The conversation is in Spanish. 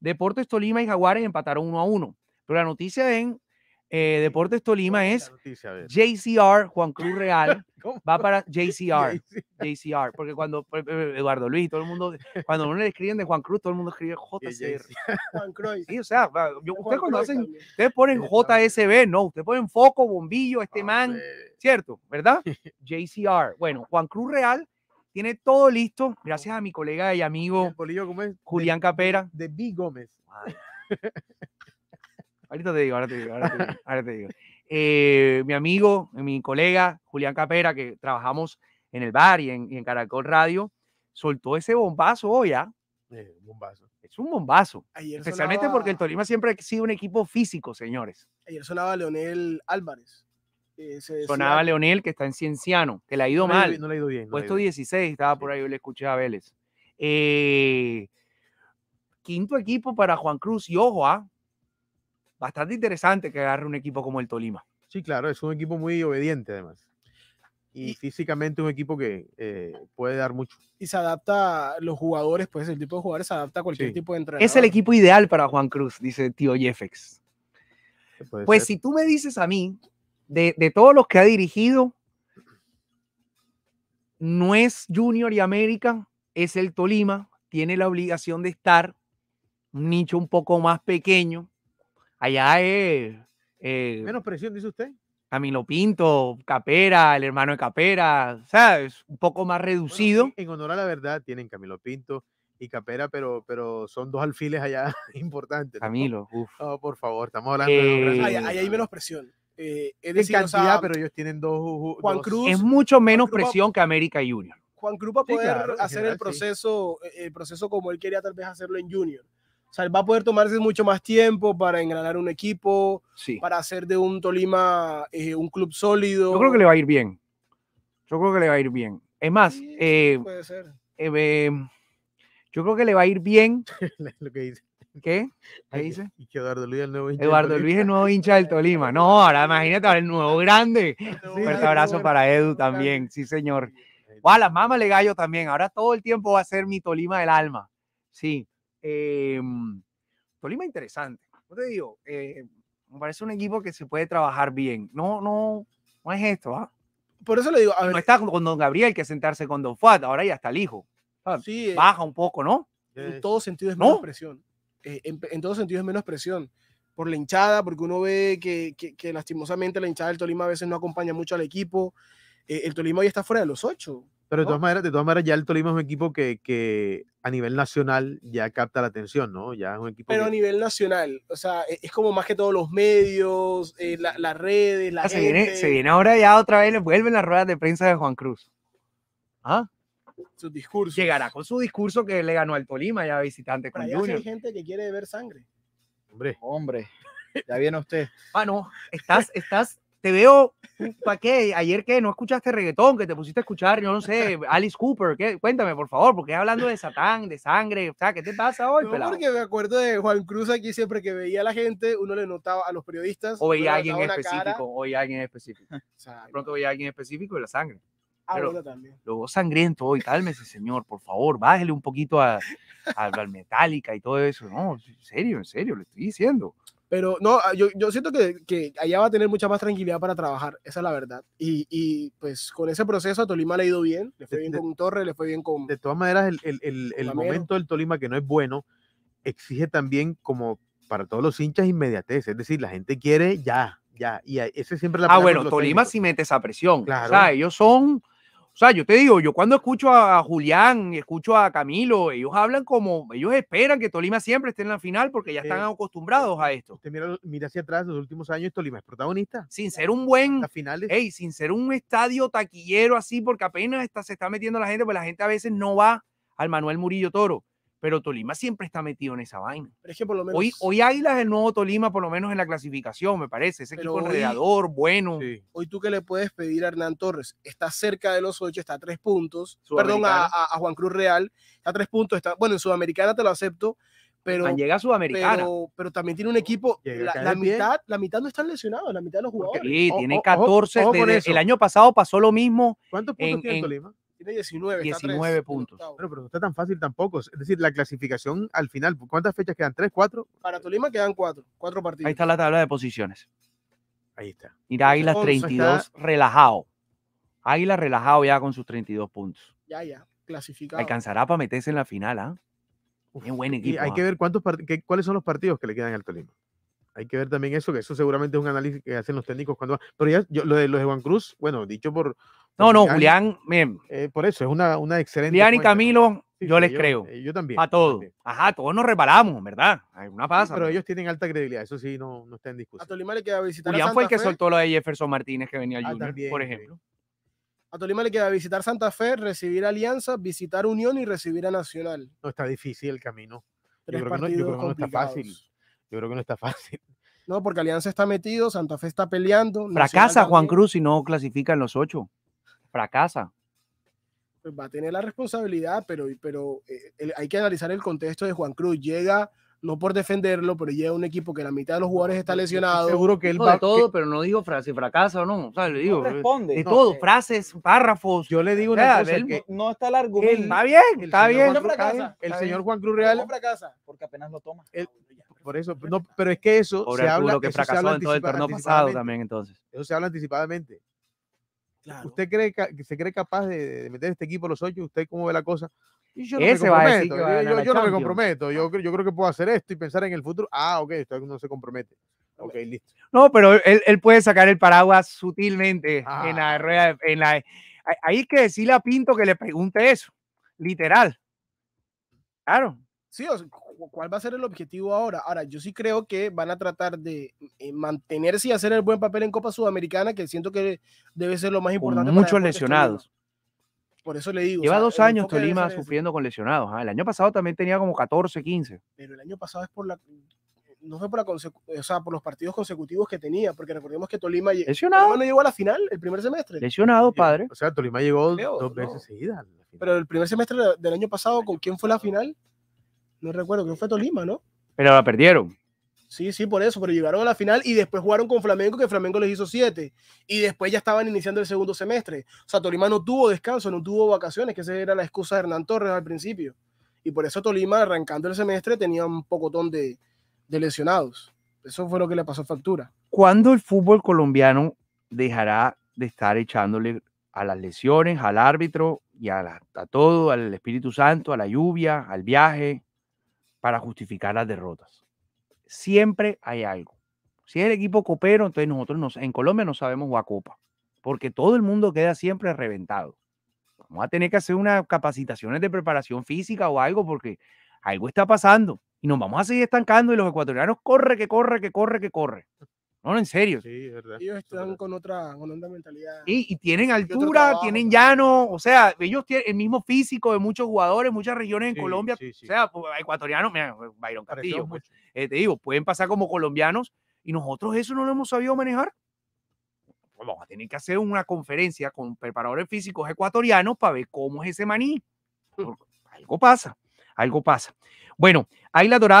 Deportes Tolima y Jaguares empataron 1 a uno Pero la noticia en eh, Deportes Tolima es JCR, Juan Cruz Real, va para JCR, JCR, porque cuando pues, eh, eh, Eduardo Luis todo el mundo, cuando uno le escriben de Juan Cruz, todo el mundo escribe JCR. Sí, o sea, ustedes cuando hacen, ustedes ponen JSB, no, ustedes ponen foco, bombillo, este ah, man, pues. ¿cierto? ¿Verdad? JCR. Bueno, Juan Cruz Real tiene todo listo, gracias a mi colega y amigo Julián Capera. De B. Gómez. Ahorita te digo, ahora te digo, ahora te digo. Eh, mi amigo, mi colega Julián Capera, que trabajamos en el bar y en, Caracol Radio, soltó ese bombazo hoy, ¿ah? Eh, bombazo. Es un bombazo. especialmente porque el Tolima siempre ha sido un equipo físico, señores. Ayer sonaba Leonel Álvarez. Eh, Sonaba Leonel, que está en Cienciano, que le ha ido mal. no le ha ido bien. Puesto 16, estaba por ahí, yo le escuché a Vélez. Eh, quinto equipo para Juan Cruz y Ojoa. Ah, bastante interesante que agarre un equipo como el Tolima. Sí, claro, es un equipo muy obediente además. Y, físicamente un equipo que eh, puede dar mucho. Y se adapta a los jugadores, pues el tipo de jugadores se adapta a cualquier tipo de entrenador. Es el equipo ideal para Juan Cruz, dice tío Jeffex. Pues si tú me dices a mí de, todos los que ha dirigido, no es Junior y América, es el Tolima. Tiene la obligación de estar un nicho un poco más pequeño. Allá es. Eh, eh, menos presión, dice usted. Camilo Pinto, Capera, el hermano de Capera, ¿sabes? Un poco más reducido. en honor a la verdad, tienen Camilo Pinto y Capera, pero, pero son dos alfiles allá importantes. Camilo, uff. No, por favor, estamos hablando de. Eh, ahí hay menos presión. Eh, es de cantidad, pero ellos tienen dos, Juan Cruz. Es mucho menos presión que América Junior. Juan Cruz va a poder hacer el proceso, e-, el proceso como él quería tal vez hacerlo en Junior. O sea, va a poder tomarse mucho más tiempo para engranar un equipo, para hacer de un Tolima eh, un club sólido. Yo creo que le va a ir bien. Yo creo que le va a ir bien. Es más, eh, em, yo creo que le va a ir bien. ¿Qué? ¿Qué dice? Eduardo Luis es el nuevo hincha. del Tolima. No, ahora imagínate, el nuevo grande. Un fuerte abrazo para Edu también, sí, señor. a la mamá le gallo también. Ahora todo el tiempo va a ser mi Tolima del alma. Sí. Em, Tolima interesante. no te digo, eh, me parece un equipo que se puede trabajar bien. No, no, no es esto, ¿ah? Por eso le digo. A no está con Don Gabriel que sentarse con Don Fuad, ahora ya está el hijo. Sí, eh. Baja un poco, ¿no? En todo sentido es ¿No? presión. Eh, en, todos todo es menos presión por la hinchada, porque uno ve que, lastimosamente la hinchada del Tolima a veces no acompaña mucho al equipo. Eh, el Tolima hoy está fuera de los ocho. Pero de todas, maneras, de todas ya el Tolima es un equipo que, a nivel nacional ya capta la atención, ¿no? Ya es un equipo. Pero a nivel nacional, o sea, e, es como más que todos los medios, eh, las redes, la ah, se Viene, se viene ahora ya otra vez, le vuelven las ruedas de prensa de Juan Cruz. ¿Ah? Su discurso. Llegará con su discurso que le ganó al Tolima ya visitante con Junior. Hay gente que quiere ver sangre. Hombre. Hombre. Ya viene usted. Bueno, ah, estás, estás, te veo, ¿para qué? Ayer que no escuchaste reggaetón, que te pusiste a escuchar, yo no sé, Alice Cooper, ¿qué? cuéntame por favor, porque hablando de Satán, de sangre, o sea, ¿qué te pasa hoy? No, porque me acuerdo de Juan Cruz aquí siempre que veía a la gente, uno le notaba a los periodistas. O veía a alguien específico, o veía a alguien específico. pronto veía a alguien específico y la sangre. Ah, lo sangriento hoy, cálmese, señor, por favor, bájele un poquito a, a, metálica Metallica y todo eso. No, en serio, en serio, le estoy diciendo. Pero no, ah, yo, yo siento que, que, allá va a tener mucha más tranquilidad para trabajar, esa es la verdad. Y, y pues con ese proceso a Tolima le ha ido bien, le fue bien con Torre, le fue bien con... De todas maneras, el, el, el, el momento del Tolima que no es bueno, exige también como para todos los hinchas inmediatez, es decir, la gente quiere ya, ya, y ese siempre la... Ah, bueno, Tolima sí mete esa presión. Claro. O sea, ellos son... O sea, yo te digo, yo cuando escucho a Julián, y escucho a Camilo, ellos hablan como, ellos esperan que Tolima siempre esté en la final porque ya están acostumbrados a esto. Usted mira, hacia atrás, los últimos años Tolima es protagonista. Sin ser un buen, finales. sin ser un estadio taquillero así, porque apenas está, se está metiendo la gente, pues la gente a veces no va al Manuel Murillo Toro pero Tolima siempre está metido en esa vaina. por hoy, hoy Águila es el nuevo Tolima, por lo menos en la clasificación, me parece. Ese equipo enredador, bueno. Hoy tú qué le puedes pedir a Hernán Torres, está cerca de los ocho, está a tres puntos. Perdón, a, Juan Cruz Real, está a tres puntos. Está, bueno, en Sudamericana te lo acepto, pero llega a Sudamericana. Pero, también tiene un equipo, la, mitad, la mitad no están lesionados, la mitad de los jugadores. Sí, tiene 14. el año pasado pasó lo mismo. ¿Cuántos puntos tiene Tolima? Tiene 19. 19 puntos. pero no está tan fácil tampoco. Es decir, la clasificación al final, ¿cuántas fechas quedan? ¿Tres, cuatro? Para Tolima quedan cuatro, cuatro partidos. Ahí está la tabla de posiciones. Ahí está. Mira, Águila 32 relajado. Águila relajado ya con sus 32 puntos. Ya, ya, clasificado. Alcanzará para meterse en la final, ¿ah? Qué buen equipo. hay ¿ah? que ver cuántos cuáles son los partidos que le quedan al Tolima. Hay que ver también eso, que eso seguramente es un análisis que hacen los técnicos cuando Pero ya yo, lo, de, los de Juan Cruz, bueno, dicho por, no, no, Julián. Eh, por eso, es una, excelente. Julián y Camilo, yo les creo. Eh, yo también. A todos. Ajá, todos nos reparamos, ¿verdad? Hay una pasa. pero pues. ellos tienen alta credibilidad, eso sí, no, no está en discusión. A Tolima le queda visitar Julián a Santa fue el que soltó lo de Jefferson Martínez que venía al ah, Junior, por ejemplo. A Tolima le queda visitar Santa Fe, recibir Alianza, visitar Unión y recibir a Nacional. No está difícil el camino. yo creo, que no, está fácil. Yo creo que no está fácil. No, porque Alianza está metido, Santa Fe está peleando. Fracasa Juan Cruz si no clasifica en los ocho fracasa. Pues, va a tener la responsabilidad, pero, pero eh, hay que analizar el contexto de Juan Cruz. Llega no por defenderlo, pero llega un equipo que la mitad de los jugadores está lesionado. Seguro que él va todo, pero no digo frase fracasa o no, o le digo responde, de todo, frases, párrafos. Yo le digo una cosa no está el argumento. está bien, está bien. el señor Juan Cruz Real no fracasa porque apenas lo toma. por eso, pero es que eso se habla que fracasó en todo el torneo pasado también entonces. Eso se habla anticipadamente. ¿Usted cree que se cree capaz de, meter este equipo a los ocho? ¿Usted cómo ve la cosa? yo no me eh, comprometo. yo, yo, creo que puedo hacer esto y pensar en el futuro. Ah, ok, usted no se compromete. listo. No, pero él, puede sacar el paraguas sutilmente en la ah. en la, que decirle a Pinto que le pregunte eso, literal. Claro, Sí, o ¿cuál va a ser el objetivo ahora? Ahora, yo sí creo que van a tratar de eh, mantenerse y hacer el buen papel en Copa Sudamericana, que siento que debe ser lo más importante. Con muchos lesionados. Por eso le digo. Lleva dos años Tolima sufriendo con lesionados. Ah, el año pasado también tenía como 14, 15. Pero el año pasado es por la. No fue por, la o sea, por los partidos consecutivos que tenía, porque recordemos que Tolima, lesionado. no llegó a la final el primer semestre. Lesionado, padre. O sea, Tolima llegó dos veces seguidas. Pero el primer semestre del año pasado, ¿con quién fue la final? No recuerdo, que fue Tolima, ¿no? Pero la perdieron. Sí, sí, por eso, pero llegaron a la final y después jugaron con Flamengo, que Flamengo les hizo siete. Y después ya estaban iniciando el segundo semestre. O sea, Tolima no tuvo descanso, no tuvo vacaciones, que esa era la excusa de Hernán Torres al principio. Y por eso Tolima, arrancando el semestre, tenía un pocotón de, de lesionados. Eso fue lo que le pasó a factura. ¿Cuándo el fútbol colombiano dejará de estar echándole a las lesiones, al árbitro y a todo, al Espíritu Santo, a la lluvia, al viaje, para justificar las derrotas. Siempre hay algo. Si es el equipo copero, entonces nosotros en Colombia no sabemos jugar copa, porque todo el mundo queda siempre reventado. Vamos a tener que hacer unas capacitaciones de preparación física o algo, porque algo está pasando y nos vamos a seguir estancando y los ecuatorianos corre, que corre, que corre, que corre. No, en serio. Sí, verdad. Ellos están con otra, con otra mentalidad. y tienen altura, tienen llano, o sea, ellos tienen el mismo físico de muchos jugadores, muchas regiones en Colombia, o sea, pues, ecuatorianos, mira, pues, Byron Castillo, pues, eh, te digo, pueden pasar como colombianos y nosotros eso no lo hemos sabido manejar. vamos a tener que hacer una conferencia con preparadores físicos ecuatorianos para ver cómo es ese maní. algo pasa, algo pasa. Bueno, ahí la dorada.